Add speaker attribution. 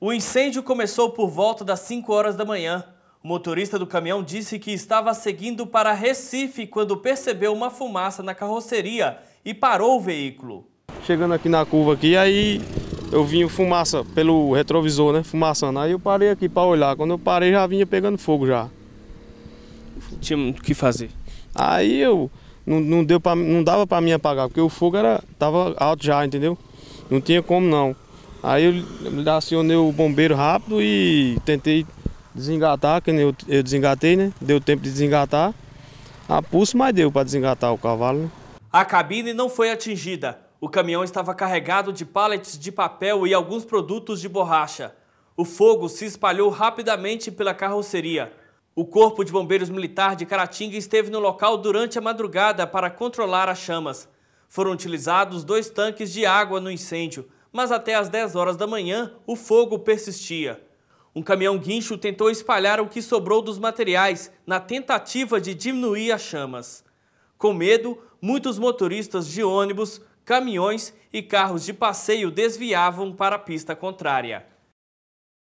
Speaker 1: O incêndio começou por volta das 5 horas da manhã. O motorista do caminhão disse que estava seguindo para Recife quando percebeu uma fumaça na carroceria e
Speaker 2: parou o veículo. Chegando aqui na curva aqui, aí eu vim fumaça pelo retrovisor, né? Fumaçando. Aí eu parei aqui para olhar. Quando eu parei já vinha pegando fogo já. Tinha o que fazer. Aí eu não, não deu pra, não dava para mim apagar, porque o fogo era tava alto já, entendeu? Não tinha como não. Aí eu acionei o bombeiro rápido e tentei desengatar, que eu, eu desengatei, né? Deu tempo de desengatar. A pulso, mas deu para desengatar o cavalo. Né?
Speaker 1: A cabine não foi atingida. O caminhão estava carregado de pallets de papel e alguns produtos de borracha. O fogo se espalhou rapidamente pela carroceria. O Corpo de Bombeiros Militar de Caratinga esteve no local durante a madrugada para controlar as chamas. Foram utilizados dois tanques de água no incêndio mas até às 10 horas da manhã o fogo persistia. Um caminhão guincho tentou espalhar o que sobrou dos materiais na tentativa de diminuir as chamas. Com medo, muitos motoristas de ônibus, caminhões e carros de passeio desviavam para a pista contrária.